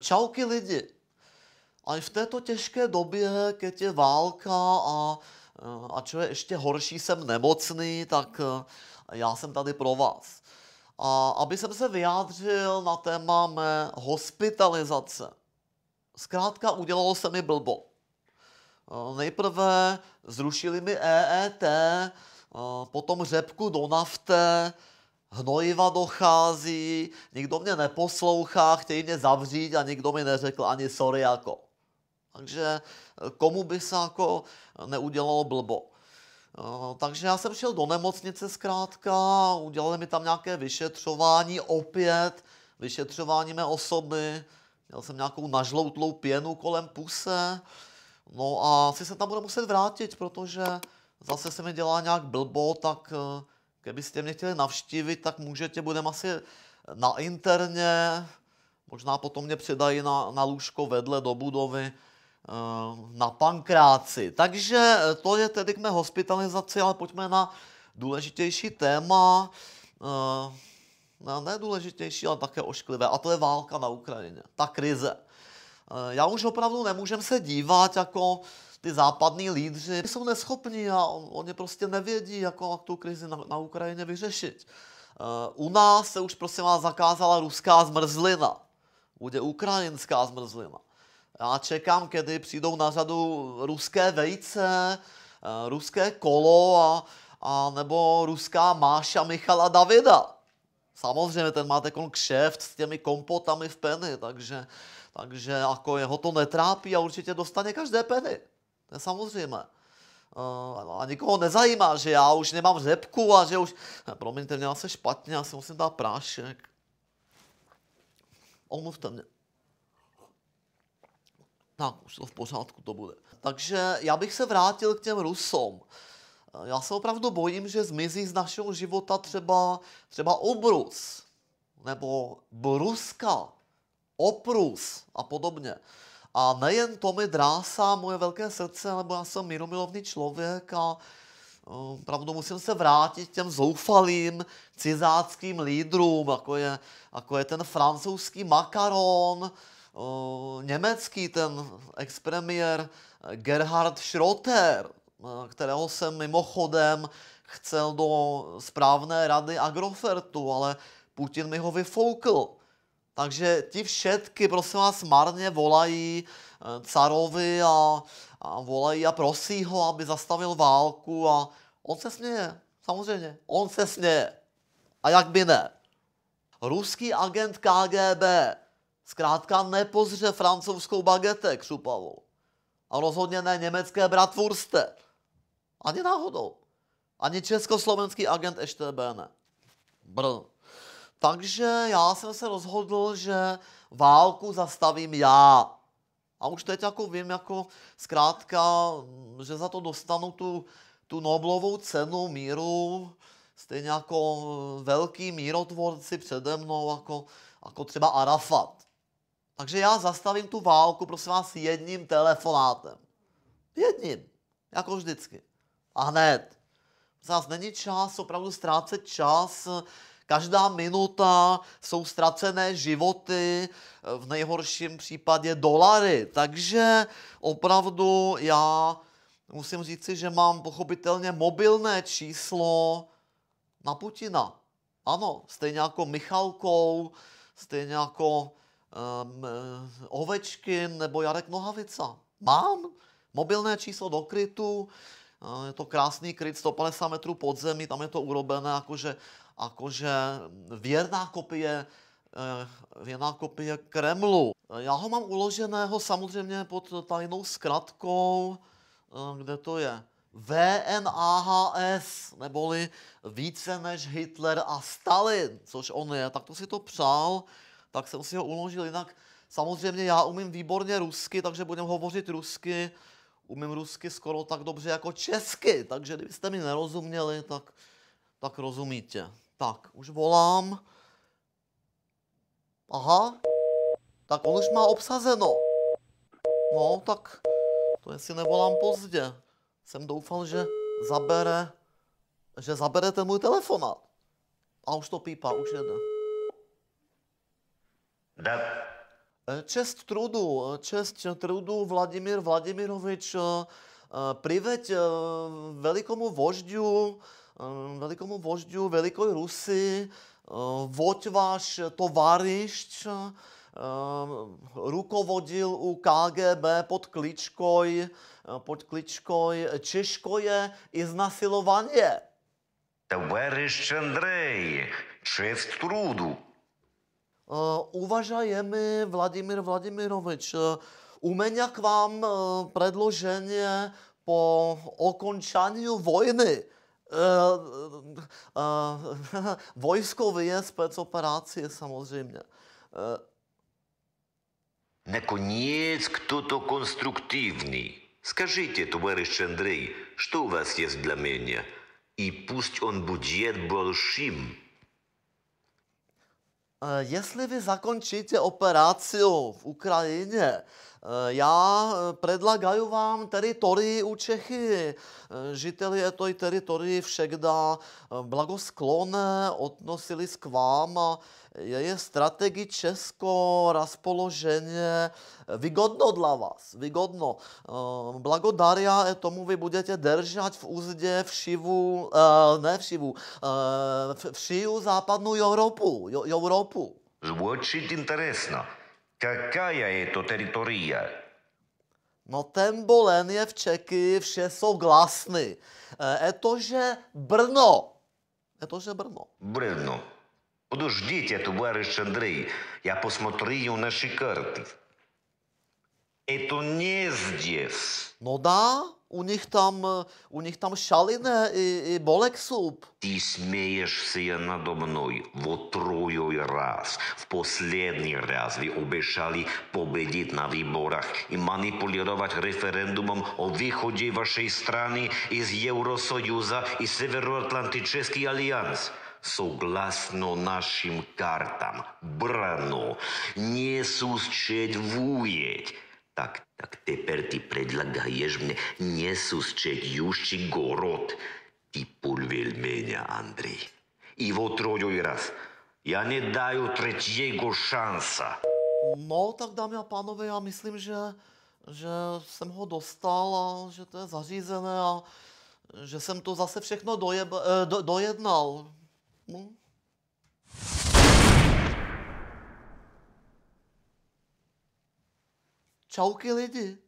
Čauky lidi. A i v této těžké době, keď je válka a, eh, a čo je ještě horší, jsem nemocný, tak eh, já jsem tady pro vás. A aby jsem se vyjádřil na téma mé hospitalizace. Zkrátka udělalo se mi blbo. Eh, nejprve zrušili mi EET, potom řepku do nafte, hnojiva dochází, nikdo mě neposlouchá, chtějí mě zavřít a nikdo mi neřekl ani sorry jako. Takže eh, komu by se jako neudělalo blbo. Eh, takže já jsem šel do nemocnice zkrátka, udělali mi tam nějaké vyšetřování, opět vyšetřování mé osoby, měl jsem nějakou nažloutlou pěnu kolem puse, no a asi se tam bude muset vrátit, protože zase se mi dělá nějak blbo, tak eh, Kdybyste mě chtěli navštívit, tak můžete, budeme asi na interně, možná potom mě předají na, na lůžko vedle do budovy, eh, na pankráci. Takže eh, to je tedy k mé hospitalizaci, ale pojďme na důležitější téma, eh, ne důležitější, ale také ošklivé, a to je válka na Ukrajině, ta krize. Já už opravdu nemůžem se dívat jako ty západní lídři jsou neschopní a on, oni prostě nevědí, jako tu krizi na, na Ukrajině vyřešit. Uh, u nás se už prostě vás zakázala ruská zmrzlina. Bude ukrajinská zmrzlina. Já čekám, kdy přijdou na řadu ruské vejce, uh, ruské kolo a, a nebo ruská máša Michala Davida. Samozřejmě ten má takový kšeft s těmi kompotami v peny, takže, takže jako jeho to netrápí a určitě dostane každé peny. To je samozřejmé. Eh, a nikoho nezajímá, že já už nemám řepku a že už... Ne, promiňte, měla se špatně, já si musím dát prášek. Omluvte mě. Tak, už to v pořádku to bude. Takže já bych se vrátil k těm Rusům. Eh, já se opravdu bojím, že zmizí z našeho života třeba, třeba obrus, nebo bruska, oprus a podobně. A nejen to mi drásá moje velké srdce, nebo já jsem míromilovný člověk a eh, pravdu musím se vrátit těm zoufalým cizáckým lídrům, jako je, jako je ten francouzský makaron, eh, německý ten expremiér Gerhard Schroter, eh, kterého jsem mimochodem chcel do správné rady Agrofertu, ale Putin mi ho vyfoukl. Takže ti všetky, prosím vás, marně volají eh, carovi a, a volají a prosí ho, aby zastavil válku a on se směje, samozřejmě, on se směje. A jak by ne? Ruský agent KGB zkrátka nepozře francouzskou bagete křupavou. A rozhodně ne německé bratvůrste. Ani náhodou. Ani československý agent EŠTB ne. Brr. Takže já jsem se rozhodl, že válku zastavím já. A už teď jako vím, jako zkrátka, že za to dostanu tu, tu Noblovou cenu míru, stejně jako velký mírotvorci přede mnou, jako, jako třeba Arafat. Takže já zastavím tu válku, prosím vás, jedním telefonátem. Jedním, jako vždycky. A hned. Zase není čas opravdu ztrácet čas Každá minuta jsou ztracené životy, eh, v nejhorším případě dolary. Takže opravdu já musím říci, že mám pochopitelně mobilné číslo na Putina. Ano, stejně jako Michalkou, stejně jako um, Ovečkin nebo Jarek Nohavica. Mám mobilné číslo do krytu, No, je to krásný kryt 150 metrů pod zemí, tam je to urobené jakože, jakože věrná kopie eh, věrná kopie Kremlu. Já ho mám uloženého samozřejmě pod tajnou zkratkou, eh, kde to je? VNAHS, neboli více než Hitler a Stalin, což on je, tak to si to přál, tak jsem si ho uložil, jinak samozřejmě já umím výborně rusky, takže budeme hovořit rusky, umím rusky skoro tak dobře jako česky, takže kdybyste mi nerozuměli, tak, tak rozumíte. Tak, už volám. Aha, tak on už má obsazeno. No, tak to jestli nevolám pozdě. Jsem doufal, že zabere, že zabere ten můj telefonát. A už to pípá, už jede. Da. Eh, čest trudu, eh, čest trudu Vladimír Vladimirovič, eh, priveď velikomu vožďu, velikomu vožďu Velikoj Rusy, voď váš tovarišť, rukovodil u KGB pod kličkoj, pod kličkoj Češko je iznasilovaně. Товарищ Андрей, честь труду, Eh, mi Vladimír Vladimirovič, eh, mě k vám eh, předloženě po okončení vojny. Uh, uh, vojskově samozřejmě. Uh. kdo to konstruktivní? конструктивный. Скажите, товарищ Андрей, что у вас есть для меня? И пусть он будет большим. Eh, jestli vy zakončíte operaci v Ukrajině, eh, já eh, predlagaju vám teritorii u Čechy. je toj teritorii všegda blagosklonne odnosili k vám je strategii Česko rozpoloženě vygodno dla vás, vygodno. Ehm, Blagodaria tomu vy budete držet v úzdě všivu, eh, ne všivu, eh, všiju západnou Evropu, Evropu. interesno. Jaká je to teritoria? No ten bolen je v Čeky, vše jsou glasny. Eh, to, že Brno. že Brno. Brno. Подождите, товарищ Андрей, я посмотрю на наши карты. Это не здесь. Ну да, у них там, у них там шалина и, и болек суп. Ты смеешься надо мной в трой раз. В последний раз вы обещали победить на выборах и манипулировать референдумом о выходе вашей страны из Евросоюза и Североатлантический альянс согласно нашим картам, брану, не существует. Так, так, теперь ты предлагаешь мне несуществующий город. Ты пульвель меня, Андрей. И вот тройой раз. Я не даю třetího шанса. No, tak dámy a pánové, já myslím, že, že jsem ho dostal a že to je zařízené a že jsem to zase všechno dojeb, do, dojednal. mı? Çabuk eledi.